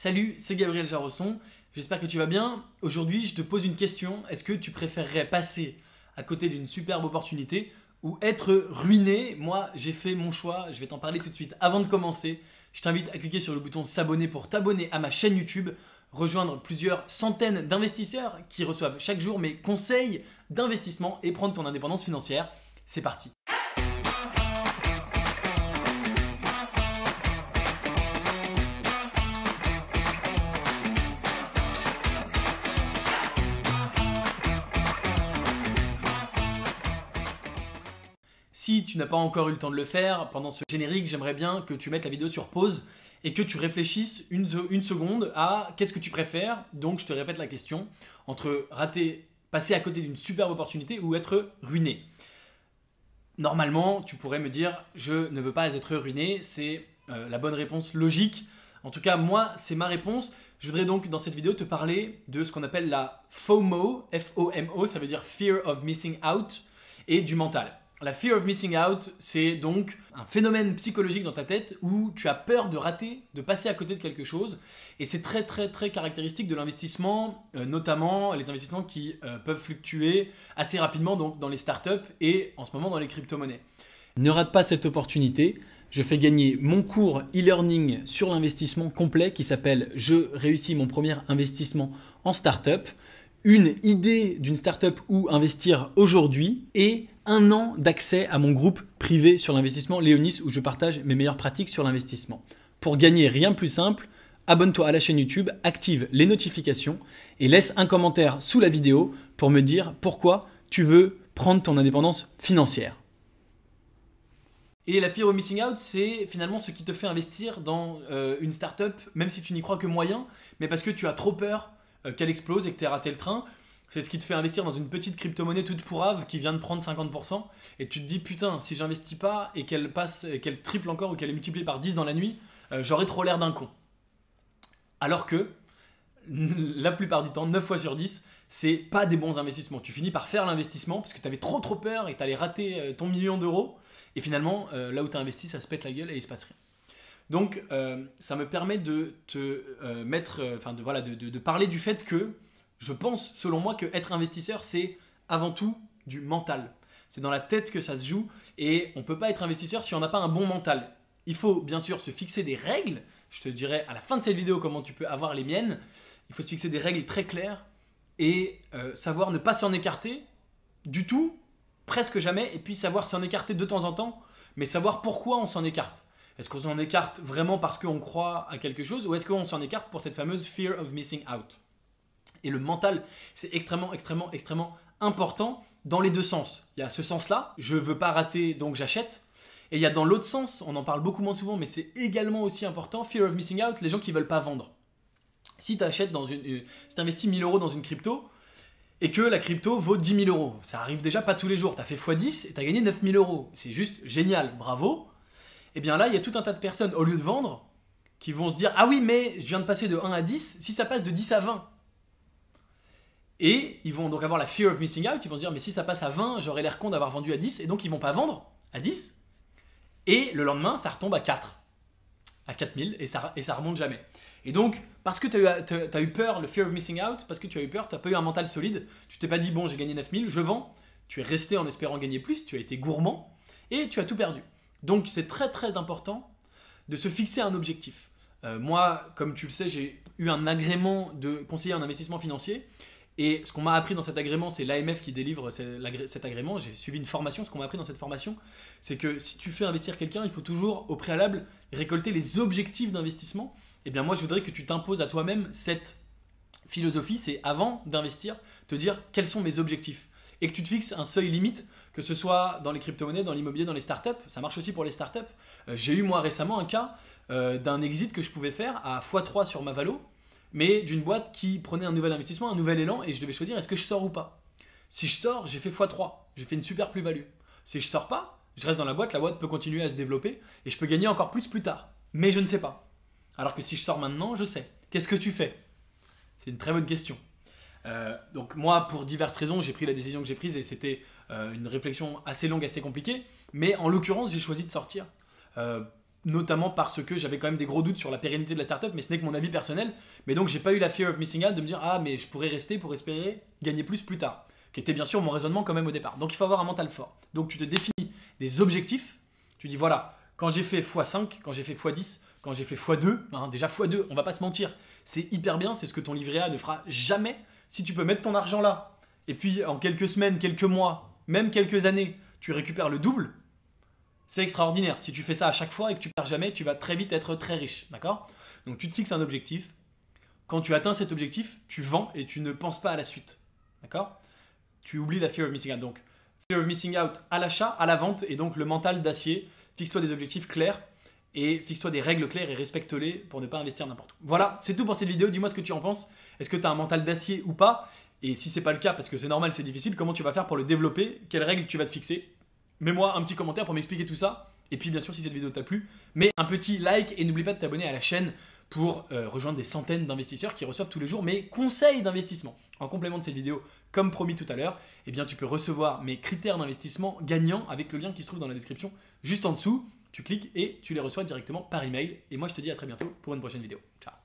Salut, c'est Gabriel Jarosson, j'espère que tu vas bien. Aujourd'hui, je te pose une question. Est-ce que tu préférerais passer à côté d'une superbe opportunité ou être ruiné Moi, j'ai fait mon choix, je vais t'en parler tout de suite. Avant de commencer, je t'invite à cliquer sur le bouton s'abonner pour t'abonner à ma chaîne YouTube, rejoindre plusieurs centaines d'investisseurs qui reçoivent chaque jour mes conseils d'investissement et prendre ton indépendance financière. C'est parti. Si tu n'as pas encore eu le temps de le faire, pendant ce générique, j'aimerais bien que tu mettes la vidéo sur pause et que tu réfléchisses une, seconde à qu'est-ce que tu préfères. Donc je te répète la question, entre rater, passer à côté d'une superbe opportunité ou être ruiné. Normalement, tu pourrais me dire, je ne veux pas être ruiné, c'est euh, la bonne réponse logique. En tout cas, moi, c'est ma réponse. Je voudrais donc dans cette vidéo te parler de ce qu'on appelle la FOMO, F-O-M-O, ça veut dire Fear of Missing Out, et du mental. La fear of missing out, c'est donc un phénomène psychologique dans ta tête où tu as peur de rater, de passer à côté de quelque chose. Et c'est très très très caractéristique de l'investissement, euh, notamment les investissements qui euh, peuvent fluctuer assez rapidement donc, dans les startups et en ce moment dans les crypto-monnaies. Ne rate pas cette opportunité. Je fais gagner mon cours e-learning sur l'investissement complet qui s'appelle Je réussis mon premier investissement en startup une idée d'une startup où investir aujourd'hui et un an d'accès à mon groupe privé sur l'investissement Léonis où je partage mes meilleures pratiques sur l'investissement. Pour gagner rien de plus simple, abonne-toi à la chaîne YouTube, active les notifications et laisse un commentaire sous la vidéo pour me dire pourquoi tu veux prendre ton indépendance financière. Et la fear of missing out, c'est finalement ce qui te fait investir dans une euh, une startup, même si tu n'y crois que moyen, mais parce que tu as trop peur euh, qu'elle explose et que tu aies raté le train, c'est ce qui te fait investir dans une petite crypto-monnaie toute pourrave qui vient de prendre 50%. Et tu te dis, putain, si j'investis pas et qu'elle passe, qu'elle triple encore ou qu'elle est multipliée par 10 dans la nuit, euh, j'aurais trop l'air d'un con. Alors que, la plupart du temps, 9 fois sur 10, c'est pas des bons investissements. Tu finis par faire l'investissement parce que avais trop trop peur et tu allais rater euh, ton million d'euros. Et finalement, euh, là où tu as investi, ça se pète la gueule et il se passe rien. Donc, ça me permet de te mettre, enfin, de, voilà, de, parler du fait que je pense, selon moi, qu'être investisseur, c'est avant tout du mental. C'est dans la tête que ça se joue et on ne peut pas être investisseur si on n'a pas un bon mental. Il faut bien sûr se fixer des règles. Je te dirai à la fin de cette vidéo comment tu peux avoir les miennes. Il faut se fixer des règles très claires et euh, savoir ne pas s'en écarter du tout, presque jamais, et puis savoir s'en écarter de temps en temps, mais savoir pourquoi on s'en écarte. Est-ce qu'on s'en écarte vraiment parce qu'on croit à quelque chose ou est-ce qu'on s'en écarte pour cette fameuse fear of missing out et le mental, c'est extrêmement, extrêmement, extrêmement important dans les deux sens. Il y a ce sens-là, je veux pas rater, donc j'achète. Et il y a dans l'autre sens, on en parle beaucoup moins souvent, mais c'est également aussi important, fear of missing out, les gens qui veulent pas vendre. Si tu achètes dans une, euh, Si tu 1000 euros dans une crypto et que la crypto vaut 10 000 euros, ça arrive déjà pas tous les jours. Tu as fait x10 et tu as gagné 9 000 euros. C'est juste génial, bravo. Et eh bien là, il y a tout un tas de personnes, au lieu de vendre, qui vont se dire Ah oui, mais je viens de passer de 1 à 10, si ça passe de 10 à 20, et ils vont donc avoir la fear of missing out, ils vont se dire mais si ça passe à 20, j'aurais l'air con d'avoir vendu à 10, et donc ils vont pas vendre à 10. Et le lendemain, ça retombe à 4, à 4000, et ça, et ça remonte jamais. Et donc, parce que tu as, eu peur, le fear of missing out, parce que tu as eu peur, tu n'as pas eu un mental solide, tu t'es pas dit bon j'ai gagné 9000, je vends, tu es resté en espérant gagner plus, tu as été gourmand, et tu as tout perdu. Donc c'est très très important de se fixer un objectif. Euh, moi, comme tu le sais, j'ai eu un agrément de conseiller en investissement financier et ce qu'on m'a appris dans cet agrément, c'est l'AMF qui délivre cet agrément. J'ai suivi une formation. Ce qu'on m'a appris dans cette formation, c'est que si tu fais investir quelqu'un, il faut toujours au préalable récolter les objectifs d'investissement. Eh bien moi, je voudrais que tu t'imposes à toi-même cette philosophie, c'est avant d'investir, te dire quels sont mes objectifs et que tu te fixes un seuil limite, que ce soit dans les crypto-monnaies, dans l'immobilier, dans les startups. Ça marche aussi pour les startups. Euh, j'ai eu moi récemment un cas euh, d'un exit que je pouvais faire à x3 sur ma valo mais d'une boîte qui prenait un nouvel investissement, un nouvel élan, et je devais choisir est-ce que je sors ou pas. Si je sors, j'ai fait x3, j'ai fait une super plus-value. Si je sors pas, je reste dans la boîte, la boîte peut continuer à se développer, et je peux gagner encore plus plus tard. Mais je ne sais pas. Alors que si je sors maintenant, je sais. Qu'est-ce que tu fais C'est une très bonne question. Euh, donc moi, pour diverses raisons, j'ai pris la décision que j'ai prise et c'était euh, une réflexion assez longue, assez compliquée. Mais en l'occurrence, j'ai choisi de sortir. Euh, notamment parce que j'avais quand même des gros doutes sur la pérennité de la startup, mais ce n'est que mon avis personnel. Mais donc, j'ai pas eu la fear of missing out de me dire ah, mais je pourrais rester pour espérer gagner plus plus tard, qui était bien sûr mon raisonnement quand même au départ. Donc, il faut avoir un mental fort. Donc, tu te définis des objectifs. Tu dis voilà, quand j'ai fait x5, quand j'ai fait x10, quand j'ai fait x2, hein, déjà x2, on va pas se mentir, c'est hyper bien, c'est ce que ton livret A ne fera jamais. Si tu peux mettre ton argent là, et puis en quelques semaines, quelques mois, même quelques années, tu récupères le double, c'est extraordinaire. Si tu fais ça à chaque fois et que tu perds jamais, tu vas très vite être très riche. D'accord Donc tu te fixes un objectif. Quand tu atteins cet objectif, tu vends et tu ne penses pas à la suite. D'accord Tu oublies la fear of missing out. Donc, fear of missing out à l'achat, à la vente et donc le mental d'acier. Fixe-toi des objectifs clairs et fixe-toi des règles claires et respecte-les pour ne pas investir n'importe où. Voilà, c'est tout pour cette vidéo. Dis-moi ce que tu en penses. Est-ce que tu as un mental d'acier ou pas Et si ce n'est pas le cas, parce que c'est normal, c'est difficile, comment tu vas faire pour le développer Quelles règles tu vas te fixer Mets-moi un petit commentaire pour m'expliquer tout ça. Et puis bien sûr si cette vidéo t'a plu, mets un petit like et n'oublie pas de t'abonner à la chaîne pour euh, rejoindre des centaines d'investisseurs qui reçoivent tous les jours mes conseils d'investissement. En complément de cette vidéo, comme promis tout à l'heure, eh bien tu peux recevoir mes critères d'investissement gagnants avec le lien qui se trouve dans la description juste en dessous. Tu cliques et tu les reçois directement par email. Et moi je te dis à très bientôt pour une prochaine vidéo. Ciao